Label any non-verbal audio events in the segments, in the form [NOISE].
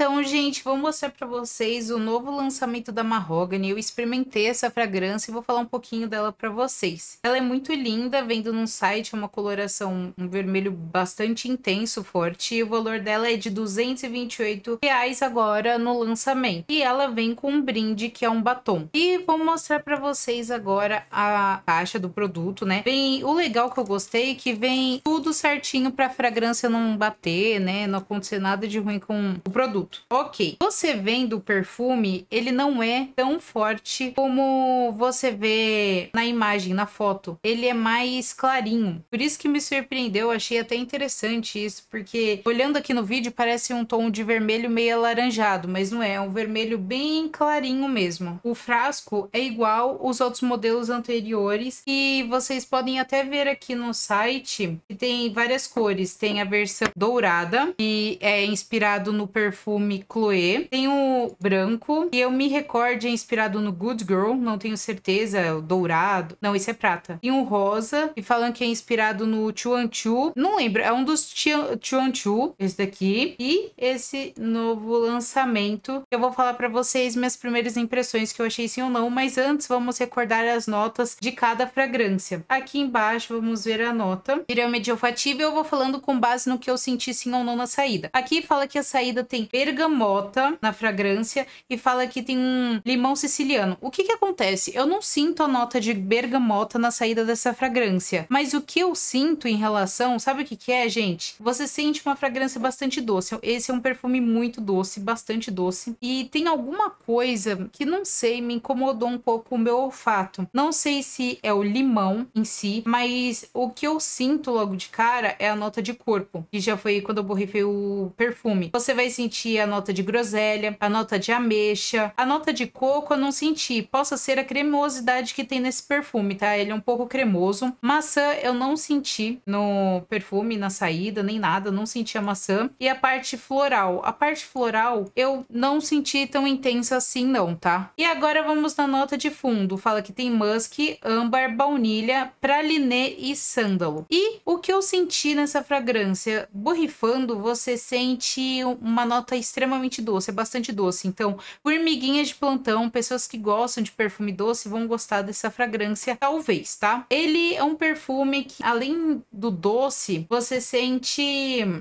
Então, gente, vou mostrar para vocês o novo lançamento da Mahogany. Eu experimentei essa fragrância e vou falar um pouquinho dela para vocês. Ela é muito linda, vendo num site é uma coloração, um vermelho bastante intenso, forte. E o valor dela é de 228 reais agora no lançamento. E ela vem com um brinde que é um batom. E vou mostrar para vocês agora a caixa do produto, né? Vem o legal que eu gostei é que vem tudo certinho para fragrância não bater, né? Não acontecer nada de ruim com o produto produto. Ok, você vendo o perfume, ele não é tão forte como você vê na imagem, na foto. Ele é mais clarinho. Por isso que me surpreendeu, achei até interessante isso, porque olhando aqui no vídeo parece um tom de vermelho meio alaranjado, mas não é, é um vermelho bem clarinho mesmo. O frasco é igual os outros modelos anteriores e vocês podem até ver aqui no site que tem várias cores. Tem a versão dourada, que é inspirado no perfume filme Chloe. Tem o branco, e eu me recordo é inspirado no Good Girl, não tenho certeza, é o dourado. Não, esse é prata. Tem um rosa, e falam que é inspirado no Chuan Chu. Não lembro, é um dos Chuan Chu, esse daqui. E esse novo lançamento. Eu vou falar para vocês minhas primeiras impressões, que eu achei sim ou não, mas antes vamos recordar as notas de cada fragrância. Aqui embaixo vamos ver a nota. Pirâmide olfativa, eu vou falando com base no que eu senti sim ou não na saída. Aqui fala que a saída tem bergamota na fragrância e fala que tem um limão siciliano. O que que acontece? Eu não sinto a nota de bergamota na saída dessa fragrância, mas o que eu sinto em relação, sabe o que que é, gente? Você sente uma fragrância bastante doce. Esse é um perfume muito doce, bastante doce, e tem alguma coisa que não sei, me incomodou um pouco o meu olfato. Não sei se é o limão em si, mas o que eu sinto logo de cara é a nota de corpo, que já foi quando eu borrifei o perfume. Você vai sentir a nota de groselha, a nota de ameixa, a nota de coco eu não senti. Possa ser a cremosidade que tem nesse perfume, tá? Ele é um pouco cremoso. Maçã eu não senti no perfume, na saída, nem nada, não senti a maçã. E a parte floral. A parte floral eu não senti tão intensa assim não, tá? E agora vamos na nota de fundo. Fala que tem musk, âmbar, baunilha, praliné e sândalo. E o que eu senti nessa fragrância? Borrifando, você sente uma nota extremamente doce, é bastante doce. Então, formiguinhas de plantão, pessoas que gostam de perfume doce vão gostar dessa fragrância, talvez, tá? Ele é um perfume que, além do doce, você sente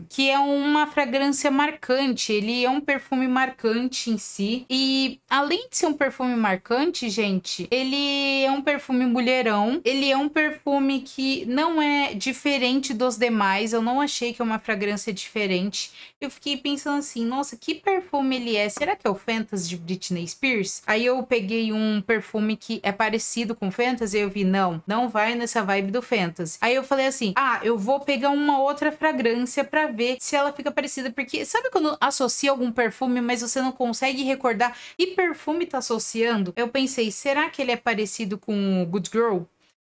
que é uma fragrância marcante. Ele é um perfume marcante em si. E além de ser um perfume marcante, gente, ele é um perfume mulherão. Ele é um perfume que não é diferente dos demais. Eu não achei que é uma fragrância diferente. Eu fiquei pensando assim, nossa nossa, que perfume ele é? Será que é o Fantasy de Britney Spears? Aí eu peguei um perfume que é parecido com Fantasy e eu vi, não, não vai nessa vibe do Fantasy. Aí eu falei assim, ah, eu vou pegar uma outra fragrância para ver se ela fica parecida, porque sabe quando associa algum perfume, mas você não consegue recordar e perfume tá associando? Eu pensei, será que ele é parecido com Good Girl?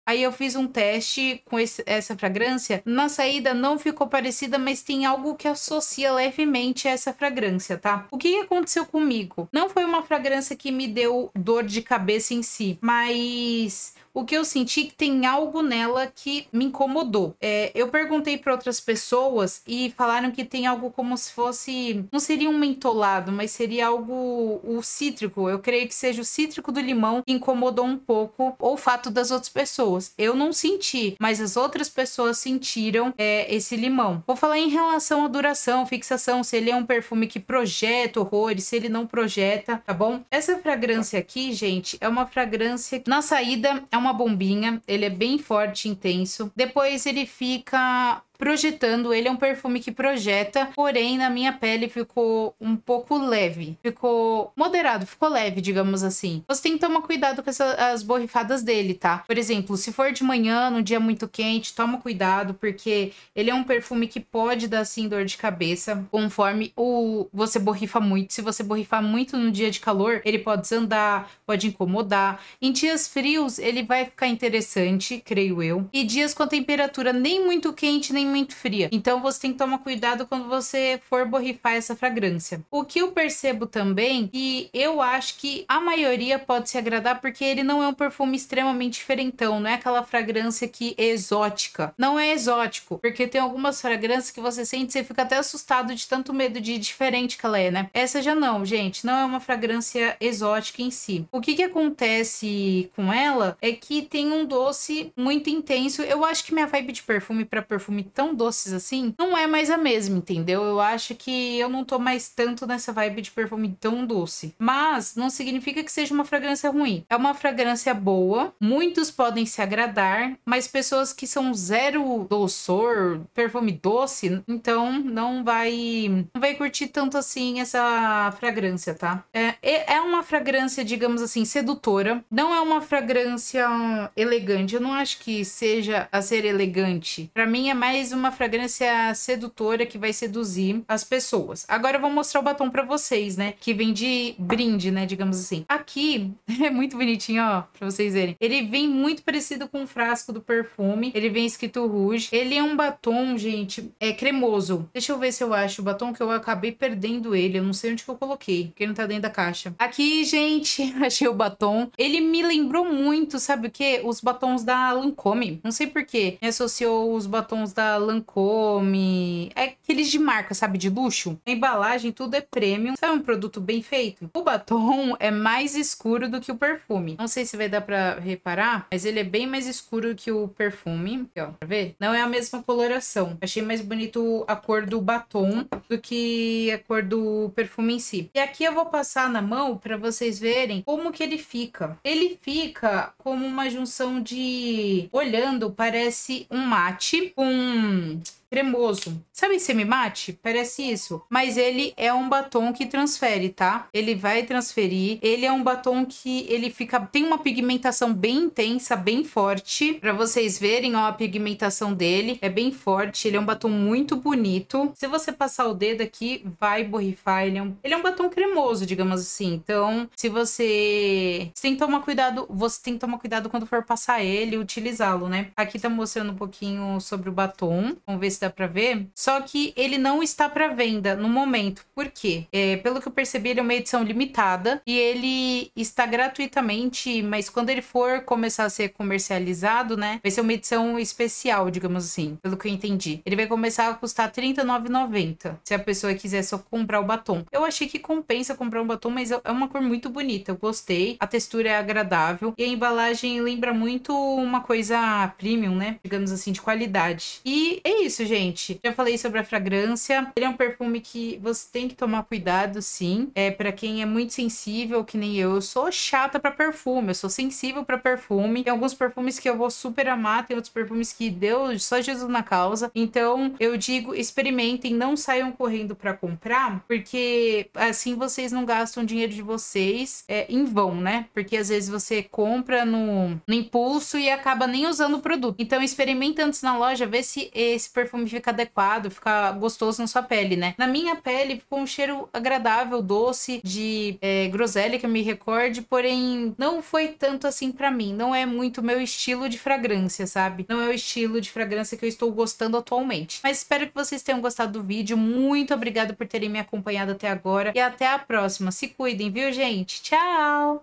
Aí eu fiz um teste com esse, essa fragrância. Na saída não ficou parecida, mas tem algo que associa levemente a essa fragrância, tá? O que aconteceu comigo? Não foi uma fragrância que me deu dor de cabeça em si, mas o que eu senti que tem algo nela que me incomodou. É, eu perguntei para outras pessoas e falaram que tem algo como se fosse. Não seria um mentolado, mas seria algo. o cítrico. Eu creio que seja o cítrico do limão que incomodou um pouco, ou o fato das outras pessoas pessoas. Eu não senti, mas as outras pessoas sentiram é, esse limão. Vou falar em relação à duração, fixação, se ele é um perfume que projeta horrores, se ele não projeta, tá bom? Essa fragrância aqui, gente, é uma fragrância que na saída é uma bombinha, ele é bem forte, intenso. Depois ele fica projetando. Ele é um perfume que projeta, porém na minha pele ficou um pouco leve. Ficou moderado, ficou leve, digamos assim. Você tem que tomar cuidado com essa, as borrifadas dele, tá? Por exemplo, se for de manhã, num dia muito quente, toma cuidado, porque ele é um perfume que pode dar assim dor de cabeça, conforme o você borrifa muito. Se você borrifar muito no dia de calor, ele pode desandar, pode incomodar. Em dias frios, ele vai ficar interessante, creio eu. E dias com a temperatura nem muito quente, nem muito fria. Então você tem que tomar cuidado quando você for borrifar essa fragrância. O que eu percebo também, e eu acho que a maioria pode se agradar porque ele não é um perfume extremamente diferentão, não é aquela fragrância que é exótica. Não é exótico, porque tem algumas fragrâncias que você sente, você fica até assustado de tanto medo de diferente que ela é, né? Essa já não, gente, não é uma fragrância exótica em si. O que que acontece com ela é que tem um doce muito intenso. Eu acho que minha vibe de perfume para perfume tão doces assim, não é mais a mesma, entendeu? Eu acho que eu não tô mais tanto nessa vibe de perfume tão doce. Mas não significa que seja uma fragrância ruim. É uma fragrância boa, muitos podem se agradar, mas pessoas que são zero doçor, perfume doce, então não vai não vai curtir tanto assim essa fragrância, tá? É, é, é uma fragrância, digamos assim, sedutora. Não é uma fragrância elegante. Eu não acho que seja a ser elegante. Para mim é mais mais uma fragrância sedutora que vai seduzir as pessoas. Agora eu vou mostrar o batom para vocês, né? Que vem de brinde, né? Digamos assim. Aqui [LAUGHS] é muito bonitinho, ó, pra vocês verem. Ele vem muito parecido com o frasco do perfume. Ele vem escrito Rouge. Ele é um batom, gente, é cremoso. Deixa eu ver se eu acho o batom que eu acabei perdendo ele. Eu não sei onde que eu coloquei, porque ele não tá dentro da caixa. Aqui, gente, [LAUGHS] achei o batom. Ele me lembrou muito, sabe o quê? Os batons da Lancôme. Não sei porquê. Me associou os batons da Lancôme, é aqueles de marca, sabe, de luxo. A embalagem, tudo é premium, sabe, um produto bem feito. O batom é mais escuro do que o perfume. Não sei se vai dar pra reparar, mas ele é bem mais escuro que o perfume. Aqui, ó, pra ver? Não é a mesma coloração. Achei mais bonito a cor do batom do que a cor do perfume em si. E aqui eu vou passar na mão para vocês verem como que ele fica. Ele fica como uma junção de... Olhando, parece um mate com 嗯。cremoso. Sabe semi-mate? Parece isso. Mas ele é um batom que transfere, tá? Ele vai transferir. Ele é um batom que ele fica... Tem uma pigmentação bem intensa, bem forte. Pra vocês verem, ó, a pigmentação dele. É bem forte. Ele é um batom muito bonito. Se você passar o dedo aqui, vai borrifar. Ele é um, ele é um batom cremoso, digamos assim. Então, se você... Você tem que tomar cuidado... Você tem que tomar cuidado quando for passar ele e utilizá-lo, né? Aqui tá mostrando um pouquinho sobre o batom. Vamos ver se se dá para ver. Só que ele não está para venda no momento. Por quê? É, pelo que eu percebi, ele é uma edição limitada e ele está gratuitamente, mas quando ele for começar a ser comercializado, né, vai ser uma edição especial, digamos assim, pelo que eu entendi. Ele vai começar a custar R$39,90 se a pessoa quiser só comprar o batom. Eu achei que compensa comprar um batom, mas é uma cor muito bonita, eu gostei. A textura é agradável e a embalagem lembra muito uma coisa premium, né? Digamos assim, de qualidade. E é isso, gente, já falei sobre a fragrância. Ele é um perfume que você tem que tomar cuidado, sim. É para quem é muito sensível, que nem eu. Eu sou chata para perfume, eu sou sensível para perfume. Tem alguns perfumes que eu vou super amar, tem outros perfumes que Deus, só Jesus na causa. Então, eu digo, experimentem, não saiam correndo para comprar, porque assim vocês não gastam dinheiro de vocês é, em vão, né? Porque às vezes você compra no, no impulso e acaba nem usando o produto. Então, experimenta antes na loja, vê se esse perfume como fica adequado, fica gostoso na sua pele, né? Na minha pele ficou um cheiro agradável, doce, de é, groselha que eu me recorde, porém não foi tanto assim para mim. Não é muito meu estilo de fragrância, sabe? Não é o estilo de fragrância que eu estou gostando atualmente. Mas espero que vocês tenham gostado do vídeo. Muito obrigada por terem me acompanhado até agora e até a próxima. Se cuidem, viu, gente? Tchau!